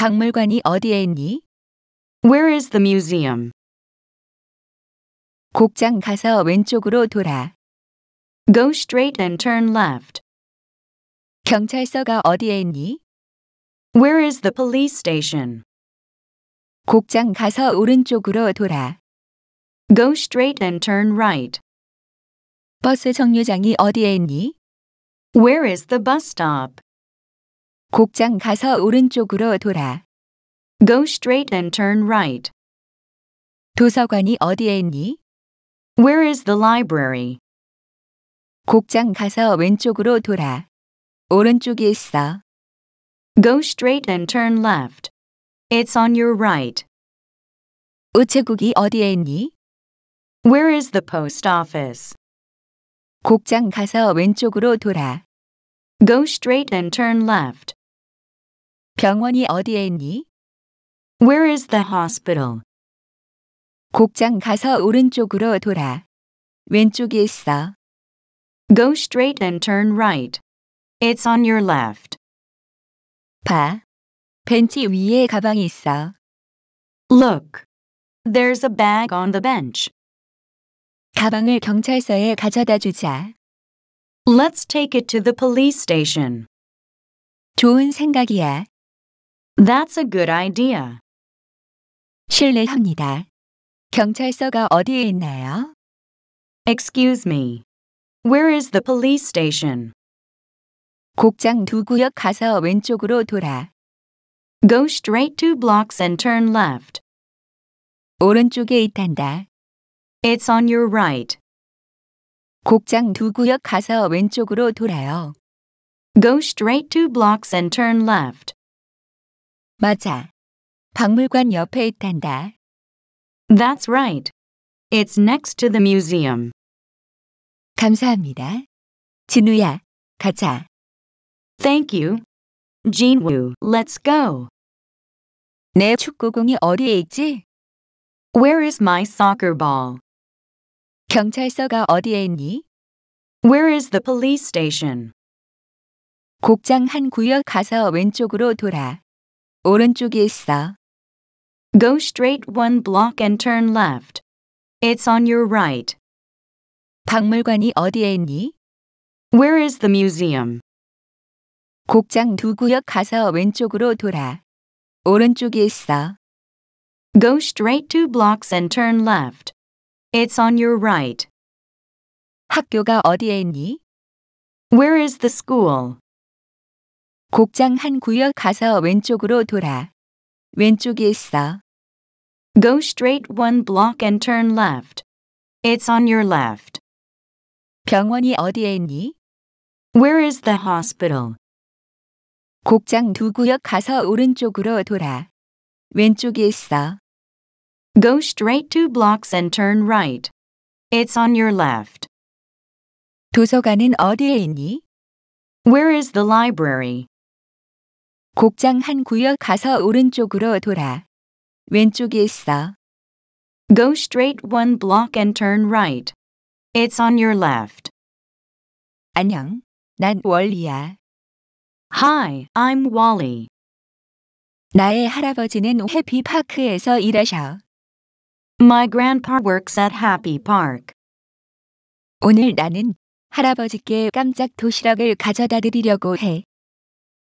박물관이 어디에 있니? Where is the museum? 곡장 가서 왼쪽으로 돌아. Go straight and turn left. 경찰서가 어디에 있니? Where is the police station? 곡장 가서 오른쪽으로 돌아. Go straight and turn right. 버스 정류장이 어디에 있니? Where is the bus stop? 곡장 가서 오른쪽으로 돌아. Go straight and turn right. 도서관이 어디에 있니? Where is the library? 곡장 가서 왼쪽으로 돌아. 오른쪽에 있어. Go straight and turn left. It's on your right. 우체국이 어디에 있니? Where is the post office? 곡장 가서 왼쪽으로 돌아. Go straight and turn left. 병원이 어디에 있니? Where is the hospital? 곡장 가서 오른쪽으로 돌아. 왼쪽에 있어. Go straight and turn right. It's on your left. 봐. 벤치 위에 가방이 있어. Look. There's a bag on the bench. 가방을 경찰서에 가져다 주자. Let's take it to the police station. 좋은 생각이야. That's a good idea. 실례합니다. 경찰서가 어디에 있나요? Excuse me. Where is the police station? 곡장 두 구역 가서 왼쪽으로 돌아. Go straight two blocks and turn left. 오른쪽에 있단다. It's on your right. 곡장 두 구역 가서 왼쪽으로 돌아요. Go straight two blocks and turn left. 맞아. 박물관 옆에 있단다. That's right. It's next to the museum. 감사합니다. 진우야, 가자. Thank you. Jinwoo, let's go. 내 축구공이 어디에 있지? Where is my soccer ball? 경찰서가 어디에 있니? Where is the police station? 곡장 한 구역 가서 왼쪽으로 돌아. 오른쪽에 있어. Go straight one block and turn left. It's on your right. 박물관이 어디에 있니? Where is the museum? 곡장 두 구역 가서 왼쪽으로 돌아. 오른쪽에 있어. Go straight two blocks and turn left. It's on your right. 학교가 어디에 있니? Where is the school? 곡장 한 구역 가서 왼쪽으로 돌아. 왼쪽에 있어. Go straight one block and turn left. It's on your left. 병원이 어디에 있니? Where is the hospital? 곡장 두 구역 가서 오른쪽으로 돌아. 왼쪽에 있어. Go straight two blocks and turn right. It's on your left. 도서관은 어디에 있니? Where is the library? 곡장 한 구역 가서 오른쪽으로 돌아. 왼쪽에 있어. Go straight one block and turn right. It's on your left. 안녕. 난 월리야. Hi, I'm Wally. 나의 할아버지는 해피파크에서 일하셔. My grandpa works at Happy Park. 오늘 나는 할아버지께 깜짝 도시락을 가져다 드리려고 해.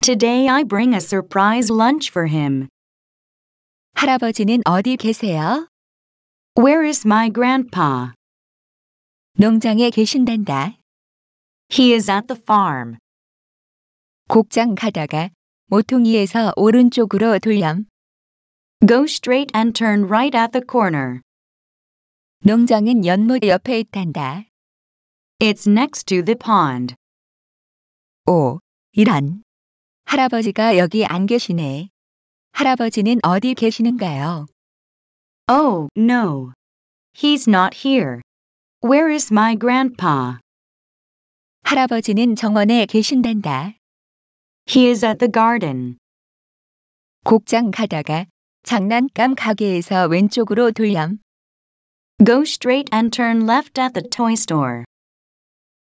Today I bring a surprise lunch for him. 할아버지는 어디 계세요? Where is my grandpa? 농장에 계신단다. He is at the farm. 곡장 가다가 모퉁이에서 오른쪽으로 돌렴. Go straight and turn right at the corner. 농장은 연못 옆에 있단다. It's next to the pond. 오, 이런. 할아버지가 여기 안 계시네. 할아버지는 어디 계시는가요? Oh, no. He's not here. Where is my grandpa? 할아버지는 정원에 계신단다. He is at the garden. 곡장 가다가 장난감 가게에서 왼쪽으로 돌렴. Go straight and turn left at the toy store.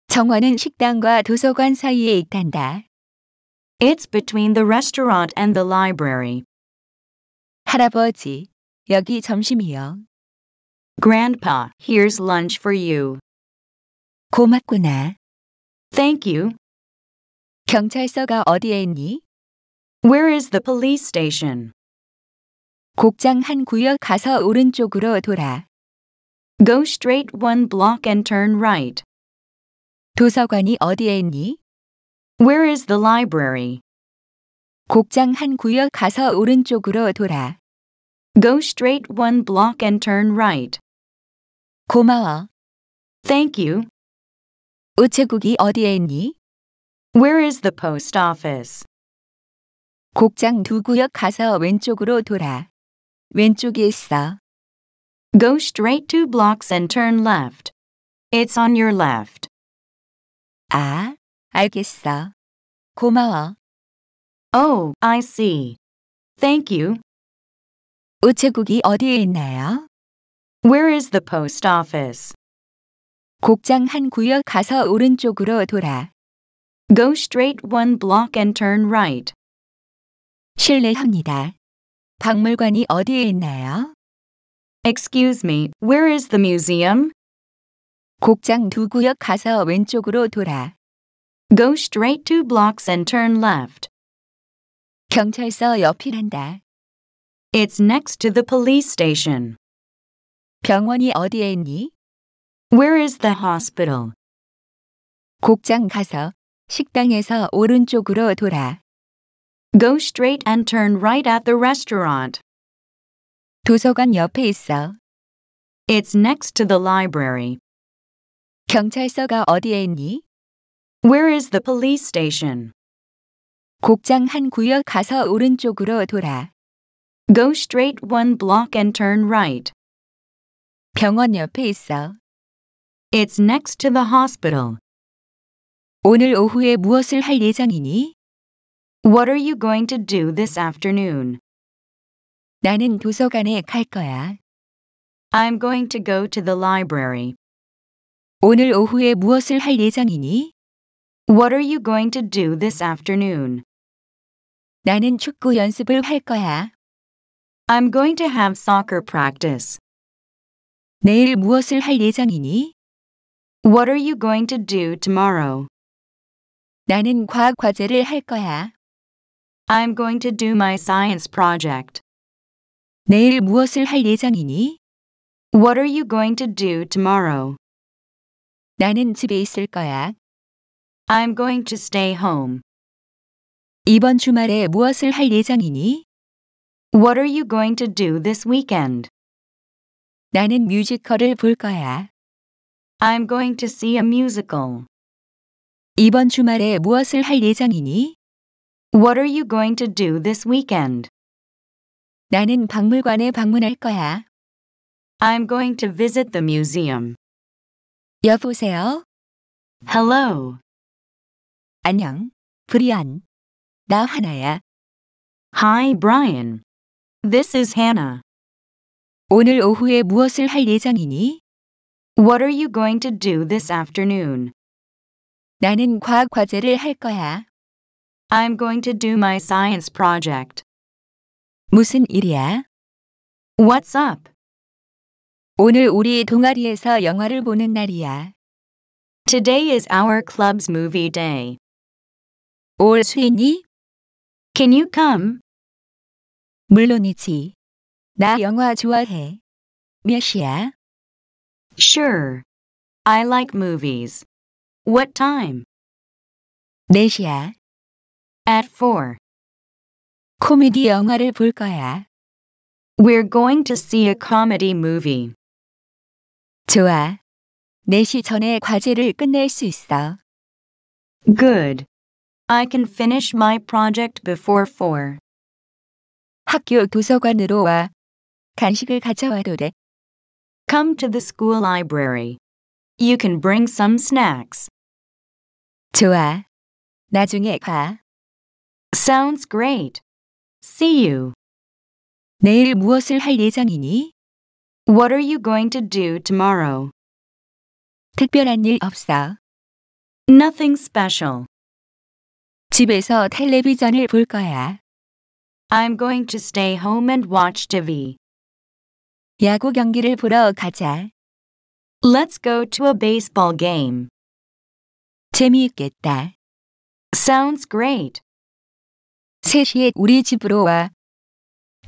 정원은 식당과 도서관 사이에 있단다. It's between the restaurant and the library. 할아버지, 여기 점심이요. Grandpa, here's lunch for you. 고맙구나. Thank you. 경찰서가 어디에 있니? Where is the police station? 곡장 한 구역 가서 오른쪽으로 돌아. Go straight one block and turn right. 도서관이 어디에 있니? Where is the library? 곡장 한 구역 가서 오른쪽으로 돌아. Go straight one block and turn right. 고마워. Thank you. 우체국이 어디에 있니? Where is the post office? 곡장 두 구역 가서 왼쪽으로 돌아. 왼쪽에 있어. Go straight two blocks and turn left. It's on your left. 아, 알겠어. 고마워. Oh, I see. Thank you. 우체국이 어디에 있나요? Where is the post office? 곡장 한 구역 가서 오른쪽으로 돌아. Go straight one block and turn right. 실례합니다. 박물관이 어디에 있나요? Excuse me, where is the museum? 곡장 두 구역 가서 왼쪽으로 돌아. Go straight two blocks and turn left. 경찰서 옆이란다. It's next to the police station. 병원이 어디에 있니? Where is the hospital? 곡장 가서 식당에서 오른쪽으로 돌아. Go straight and turn right at the restaurant. 도서관 옆에 있어. It's next to the library. 경찰서가 어디에 있니? Where is the police station? 곡장 한 구역 가서 오른쪽으로 돌아. Go straight one block and turn right. 병원 옆에 있어. It's next to the hospital. 오늘 오후에 무엇을 할 예정이니? What are you going to do this afternoon? 나는 도서관에 갈 거야. I'm going to go to the library. 오늘 오후에 무엇을 할 예정이니? What are you going to do this afternoon? 나는 축구 연습을 할 거야. I'm going to have soccer practice. 내일 무엇을 할 예정이니? What are you going to do tomorrow? 나는 과학 과제를 할 거야. I'm going to do my science project. 내일 무엇을 할 예정이니? What are you going to do tomorrow? 나는 집에 있을 거야. I'm going to stay home. 이번 주말에 무엇을 할 예정이니? What are you going to do this weekend? 나는 뮤지컬을 볼 거야. I'm going to see a musical. 이번 주말에 무엇을 할 예정이니? What are you going to do this weekend? 나는 박물관에 방문할 거야. I'm going to visit the museum. 여보세요? Hello. 안녕, 브리안. 나 하나야. Hi, Brian. This is Hannah. 오늘 오후에 무엇을 할 예정이니? What are you going to do this afternoon? 나는 과학 과제를 할 거야. I'm going to do my science project. 무슨 일이야? What's up? 오늘 우리 동아리에서 영화를 보는 날이야. Today is our club's movie day. 올수 있니? Can you come? 물론이지. 나 영화 좋아해. 몇 시야? Sure. I like movies. What time? 4시야. At 4. 코미디 영화를 볼 거야. We're going to see a comedy movie. 좋아. 4시 전에 과제를 끝낼 수 있어. Good. I can finish my project before 4. 학교 도서관으로 와. 간식을 가져와도 돼. Come to the school library. You can bring some snacks. 좋아. 나중에 봐. Sounds great. See you. 내일 무엇을 할 예정이니? What are you going to do tomorrow? 특별한 일 없어. Nothing special. 집에서 텔레비전을 볼 거야. I'm going to stay home and watch TV. 야구 경기를 보러 가자. Let's go to a baseball game. 재미있겠다. Sounds great. 3시에 우리 집으로 와.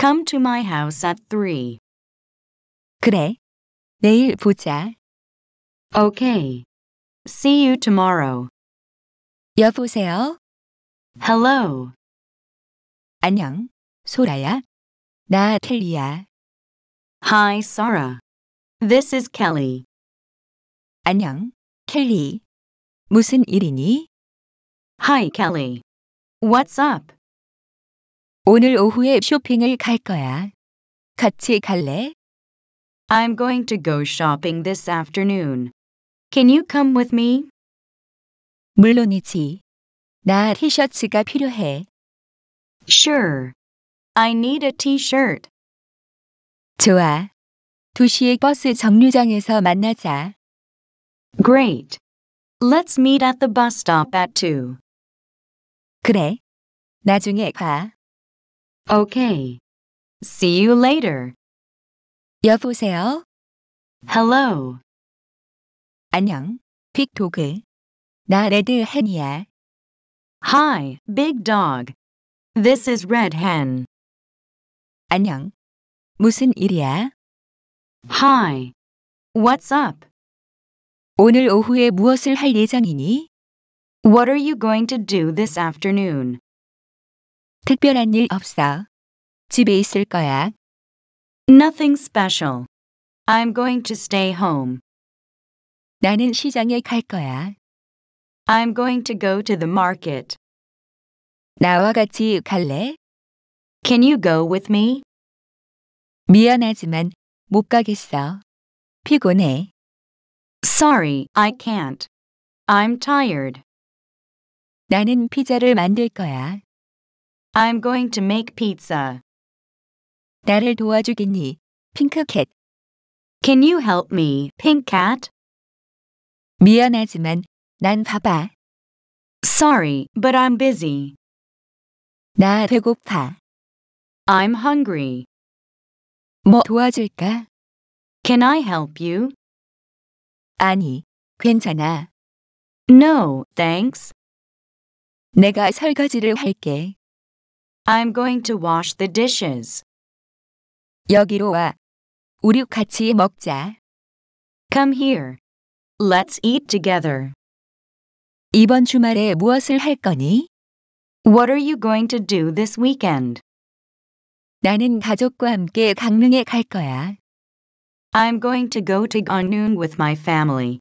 Come to my house at 3. 그래. 내일 보자. Okay. See you tomorrow. 여보세요? Hello. 안녕, 소라야. 나 켈리야. Hi, Sarah. This is Kelly. 안녕, 켈리. 무슨 일이니? Hi, Kelly. What's up? 오늘 오후에 쇼핑을 갈 거야. 같이 갈래? I'm going to go shopping this afternoon. Can you come with me? 물론이지. 나 티셔츠가 필요해. Sure. I need a t-shirt. 좋아. 2시에 버스 정류장에서 만나자. Great. Let's meet at the bus stop at 2. 그래. 나중에 봐. Okay. See you later. 여보세요? Hello. 안녕, 빅도그. 나 레드 레드헨이야. Hi, big dog. This is Red Hen. 안녕. 무슨 일이야? Hi. What's up? 오늘 오후에 무엇을 할 예정이니? What are you going to do this afternoon? 특별한 일 없어. 집에 있을 거야. Nothing special. I'm going to stay home. 나는 시장에 갈 거야. I'm going to go to the market. 나와 같이 갈래? Can you go with me? 미안하지만 못 가겠어. 피곤해. Sorry, I can't. I'm tired. 나는 피자를 만들 거야. I'm going to make pizza. 나를 도와주겠니, 핑크캣? Can you help me, Pink Cat? 미안하지만 난 바빠. Sorry, but I'm busy. 나 배고파. I'm hungry. 뭐 도와줄까? Can I help you? 아니, 괜찮아. No, thanks. 내가 설거지를 할게. I'm going to wash the dishes. 여기로 와. 우리 같이 먹자. Come here. Let's eat together. 이번 주말에 무엇을 할 거니? What are you going to do this weekend? 나는 가족과 함께 강릉에 갈 거야. I'm going to go to Gangneung with my family.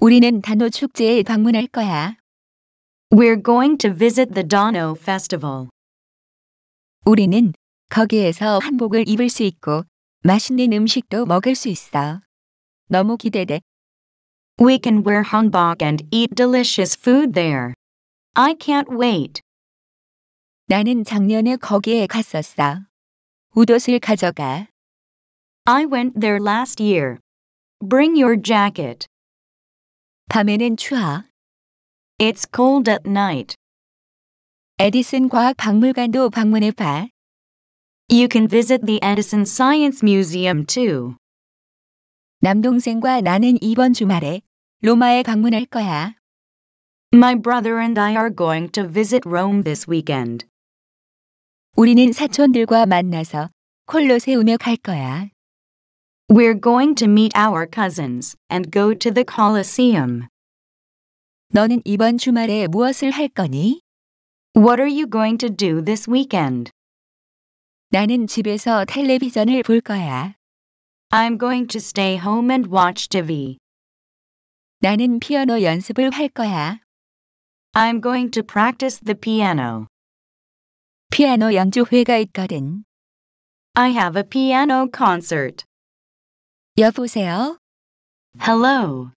우리는 단오 축제에 방문할 거야. We're going to visit the Dano Festival. 우리는 거기에서 한복을 입을 수 있고 맛있는 음식도 먹을 수 있어. 너무 기대돼. We can wear hanbok and eat delicious food there. I can't wait. 나는 작년에 거기에 갔었어. 옷옷을 가져가. I went there last year. Bring your jacket. 밤에는 추워. It's cold at night. 에디슨 과학 박물관도 방문해 봐. You can visit the Edison Science Museum too. 남동생과 나는 이번 주말에 로마에 방문할 거야. My brother and I are going to visit Rome this weekend. 우리는 사촌들과 만나서 콜로세움에 갈 거야. We're going to meet our cousins and go to the Colosseum. 너는 이번 주말에 무엇을 할 거니? What are you going to do this weekend? 나는 집에서 텔레비전을 볼 거야. I'm going to stay home and watch TV. 나는 피아노 연습을 할 거야. I'm going to practice the piano. 피아노 연주회가 있거든. I have a piano concert. 여보세요? Hello.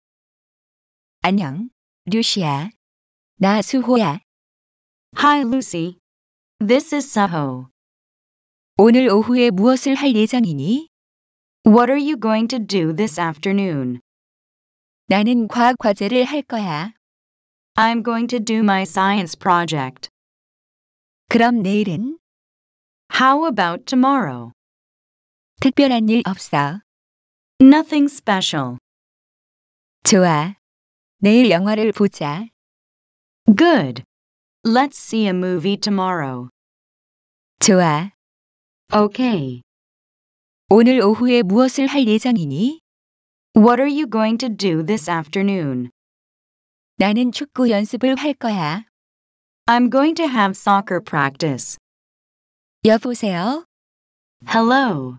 안녕, 루시야. 나 수호야. Hi, Lucy. This is Suho. 오늘 오후에 무엇을 할 예정이니? What are you going to do this afternoon? 나는 과학 과제를 할 거야. I'm going to do my science project. 그럼 내일은? How about tomorrow? 특별한 일 없어. Nothing special. 좋아. 내일 영화를 보자. Good. Let's see a movie tomorrow. 좋아. Okay. 오늘 오후에 무엇을 할 예정이니? What are you going to do this afternoon? 나는 축구 연습을 할 거야. I'm going to have soccer practice. 여보세요? Hello.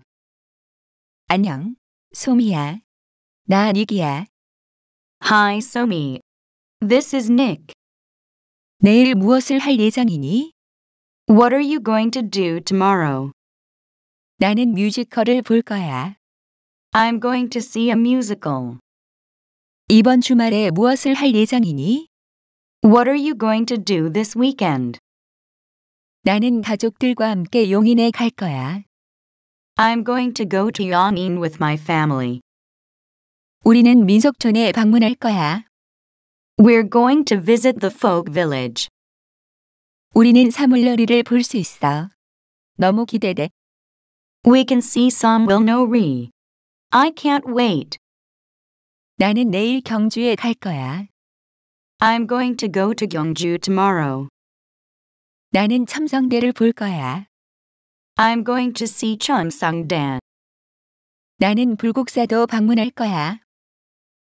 안녕, 소미야. 나 닉이야. Hi, Somi. This is Nick. 내일 무엇을 할 예정이니? What are you going to do tomorrow? 나는 뮤지컬을 볼 거야. I'm going to see a musical. 이번 주말에 무엇을 할 예정이니? What are you going to do this weekend? 나는 가족들과 함께 용인에 갈 거야. I'm going to go to Yongin with my family. 우리는 민속촌에 방문할 거야. We're going to visit the folk village. 우리는 사물놀이를 볼 수 있어. 너무 기대돼. We can see some will know re. I can't wait. 나는 내일 경주에 갈 거야. I'm going to go to Gyeongju tomorrow. 나는 첨성대를 볼 거야. I'm going to see Cheomsangdan. 나는 불국사도 방문할 거야.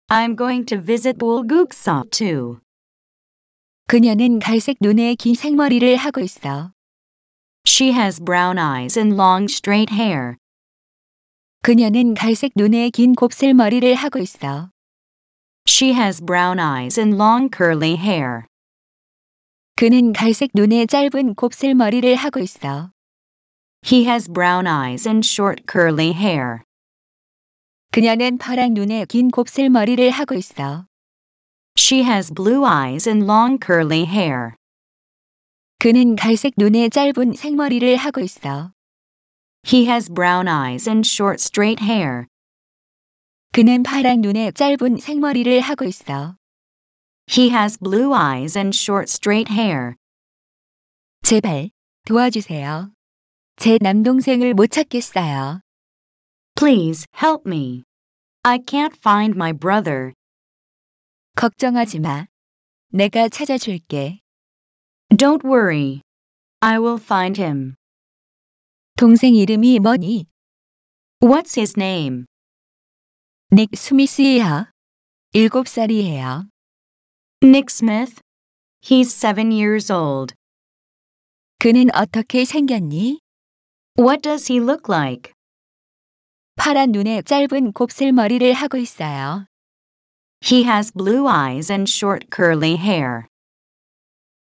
I'm going to visit Bulguksa too. 그녀는 갈색 눈에 긴 생머리를 하고 있어. She has brown eyes and long straight hair. 그녀는 갈색 눈에 긴 곱슬머리를 하고 있어. She has brown eyes and long curly hair. 그는 갈색 눈에 짧은 곱슬머리를 하고 있어. He has brown eyes and short curly hair. 그녀는 파란 눈에 긴 곱슬머리를 하고 있어. She has blue eyes and long curly hair. 그는 갈색 눈에 짧은 생머리를 하고 있어. He has brown eyes and short straight hair. 그는 파란 눈에 짧은 생머리를 하고 있어. He has blue eyes and short straight hair. 제발 도와주세요. 제 남동생을 못 찾겠어요. Please help me. I can't find my brother. 걱정하지 마. 내가 찾아줄게. Don't worry. I will find him. 동생 이름이 뭐니? What's his name? 닉 스미스야. 일곱 살이에요. Nick Smith? He's seven years old. 그는 어떻게 생겼니? What does he look like? 파란 눈에 짧은 곱슬머리를 하고 있어요. He has blue eyes and short curly hair.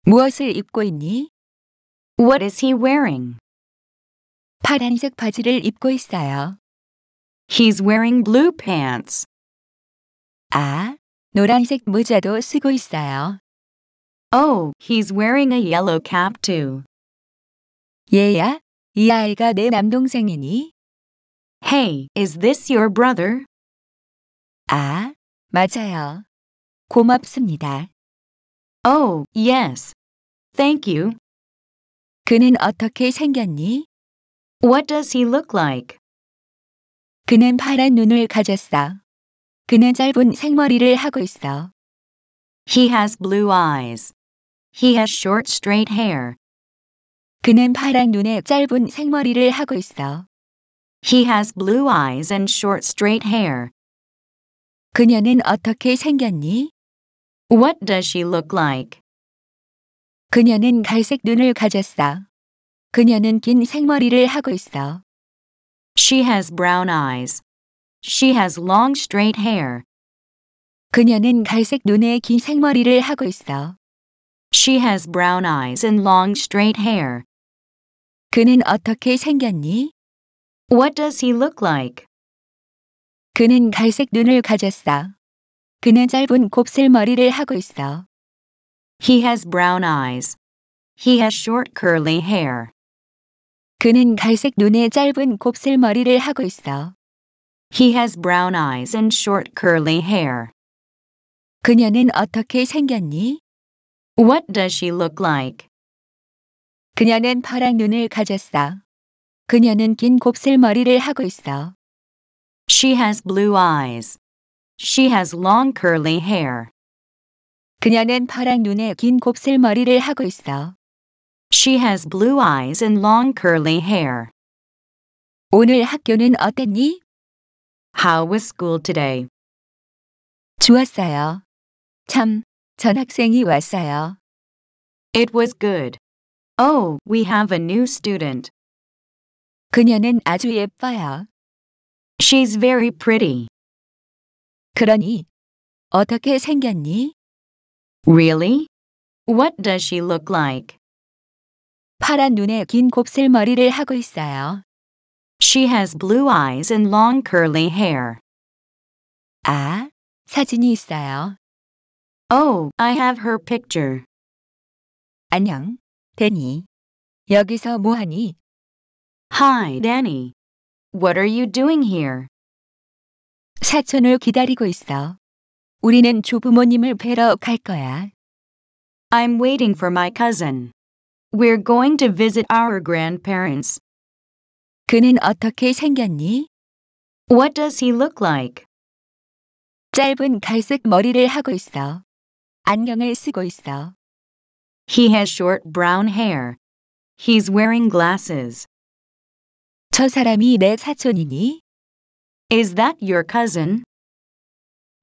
무엇을 입고 있니? What is he wearing? 파란색 바지를 입고 있어요. He's wearing blue pants. 아, 노란색 모자도 쓰고 있어요. Oh, he's wearing a yellow cap too. 얘야, 이 아이가 내 남동생이니? Hey, is this your brother? 아, 맞아요. 고맙습니다. Oh, yes, Thank you. 그는 어떻게 생겼니? What does he look like? 그는 파란 눈을 가졌어. 그는 짧은 생머리를 하고 있어. He has blue eyes. He has short straight hair. 그는 파란 눈에 짧은 생머리를 하고 있어. He has blue eyes and short straight hair. 그녀는 어떻게 생겼니? What does she look like? 그녀는 갈색 눈을 가졌어. 그녀는 긴 생머리를 하고 있어. She has brown eyes. She has long straight hair. 그녀는 갈색 눈에 긴 생머리를 하고 있어. She has brown eyes and long straight hair. 그는 어떻게 생겼니? What does he look like? 그는 갈색 눈을 가졌어. 그는 짧은 곱슬머리를 하고 있어. He has brown eyes. He has short curly hair. 그는 갈색 눈에 짧은 곱슬머리를 하고 있어. He has brown eyes and short curly hair. 그녀는 어떻게 생겼니? What does she look like? 그녀는 파란 눈을 가졌어. 그녀는 긴 곱슬머리를 하고 있어. She has blue eyes. She has long curly hair. 그녀는 파란 눈에 긴 곱슬머리를 하고 있어. She has blue eyes and long curly hair. 오늘 학교는 어땠니? How was school today? 좋았어요. 참, 전 학생이 왔어요. It was good. Oh, we have a new student. 그녀는 아주 예뻐요. She's very pretty. 그러니, 어떻게 생겼니? Really? What does she look like? 파란 눈에 긴 곱슬머리를 하고 있어요. She has blue eyes and long curly hair. 아, 사진이 있어요. Oh, I have her picture. 안녕, 데니. 여기서 뭐하니? Hi, Danny. What are you doing here? 사촌을 기다리고 있어. 우리는 조부모님을 뵈러 갈 거야. I'm waiting for my cousin. We're going to visit our grandparents. 그는 어떻게 생겼니? What does he look like? 짧은 갈색 머리를 하고 있어. 안경을 쓰고 있어. He has short brown hair. He's wearing glasses. 저 사람이 내 사촌이니? Is that your cousin?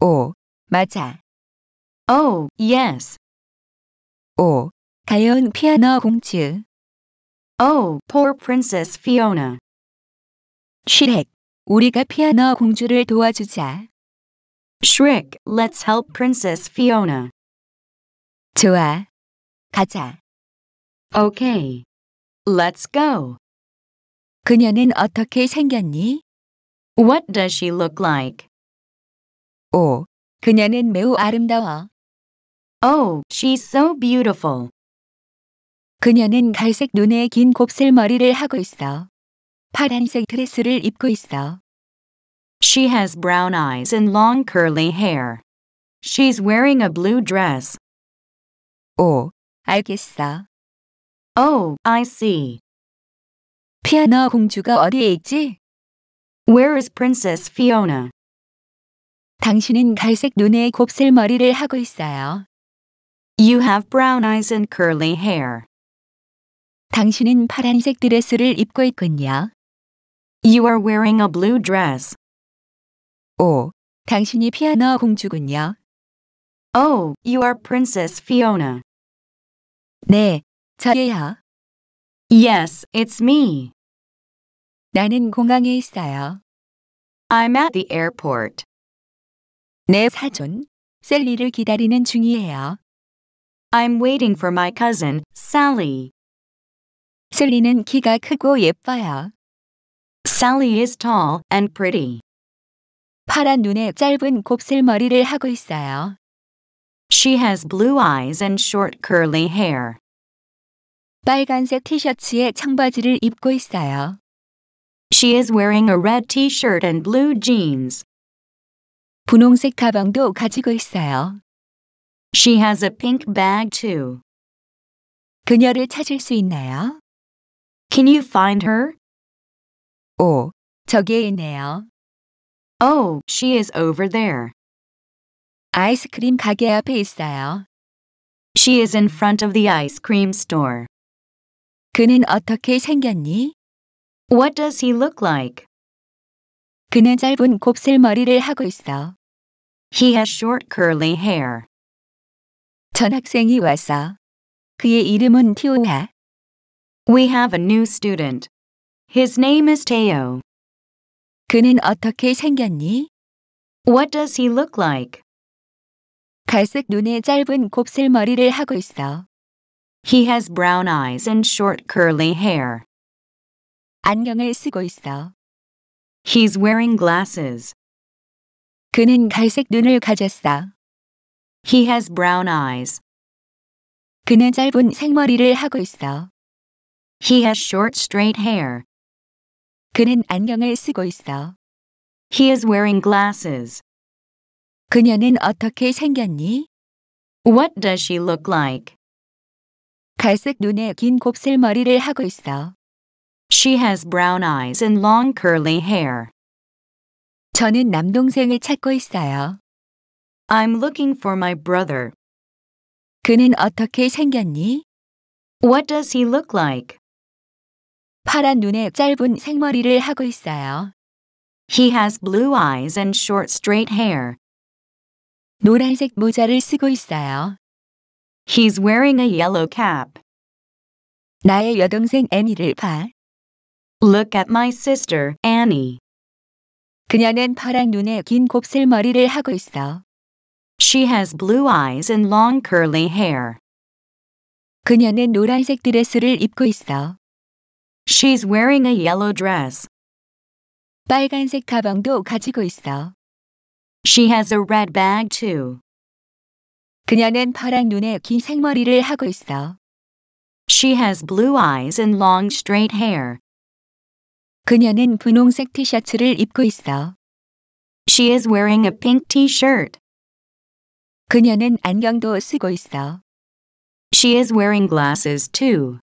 오, 맞아. Oh, yes. 5. 가여운 피아노 공주. Oh, poor Princess Fiona. Shrek, 우리가 피아노 공주를 도와주자. Shrek, let's help Princess Fiona. 좋아. 가자. Okay. Let's go. 그녀는 어떻게 생겼니? What does she look like? 5. 그녀는 매우 아름다워. Oh, she's so beautiful. 그녀는 갈색 눈에 긴 곱슬 머리를 하고 있어. 파란색 드레스를 입고 있어. She has brown eyes and long curly hair. She's wearing a blue dress. 오, 알겠어. Oh, I see. 피아노 공주가 어디에 있지? Where is Princess Fiona? 당신은 갈색 눈에 곱슬머리를 하고 있어요. You have brown eyes and curly hair. 당신은 파란색 드레스를 입고 있군요. You are wearing a blue dress. 오, 당신이 피아노 공주군요. Oh, you are Princess Fiona. 네, 저예요. Yes, it's me. 나는 공항에 있어요. I'm at the airport. 내 사촌 셀리를 기다리는 중이에요. I'm waiting for my cousin, Sally. 셀리는 키가 크고 예뻐요. Sally is tall and pretty. 파란 눈에 짧은 곱슬머리를 하고 있어요. She has blue eyes and short curly hair. 빨간색 티셔츠에 청바지를 입고 있어요. She is wearing a red t-shirt and blue jeans. 분홍색 가방도 가지고 있어요. She has a pink bag too. 그녀를 찾을 수 있나요? Can you find her? 오, 저기에 있네요. Oh, she is over there. 아이스크림 가게 앞에 있어요. She is in front of the ice cream store. 그는 어떻게 생겼니? What does he look like? 그는 짧은 곱슬머리를 하고 있어. He has short curly hair. 전학생이 왔어. 그의 이름은 티오야. We have a new student. His name is Teo. 그는 어떻게 생겼니? What does he look like? 갈색 눈에 짧은 곱슬머리를 하고 있어. He has brown eyes and short curly hair. 안경을 쓰고 있어. He's wearing glasses. 그는 갈색 눈을 가졌어. He has brown eyes. 그는 짧은 생머리를 하고 있어. He has short straight hair. 그는 안경을 쓰고 있어. He is wearing glasses. 그녀는 어떻게 생겼니? What does she look like? 갈색 눈에 긴 곱슬머리를 하고 있어. She has brown eyes and long curly hair. 저는 남동생을 찾고 있어요. I'm looking for my brother. 그는 어떻게 생겼니? What does he look like? 파란 눈에 짧은 생머리를 하고 있어요. He has blue eyes and short straight hair. 노란색 모자를 쓰고 있어요. He's wearing a yellow cap. 나의 여동생 애니를 봐. Look at my sister, Annie. 그녀는 파란 눈에 긴 곱슬머리를 하고 있어. She has blue eyes and long curly hair. 그녀는 노란색 드레스를 입고 있어. She's wearing a yellow dress. 빨간색 가방도 가지고 있어. She has a red bag too. 그녀는 파란 눈에 긴 생머리를 하고 있어. She has blue eyes and long straight hair. 그녀는 분홍색 티셔츠를 입고 있어. She is wearing a pink t-shirt. 그녀는 안경도 쓰고 있어. She is wearing glasses too.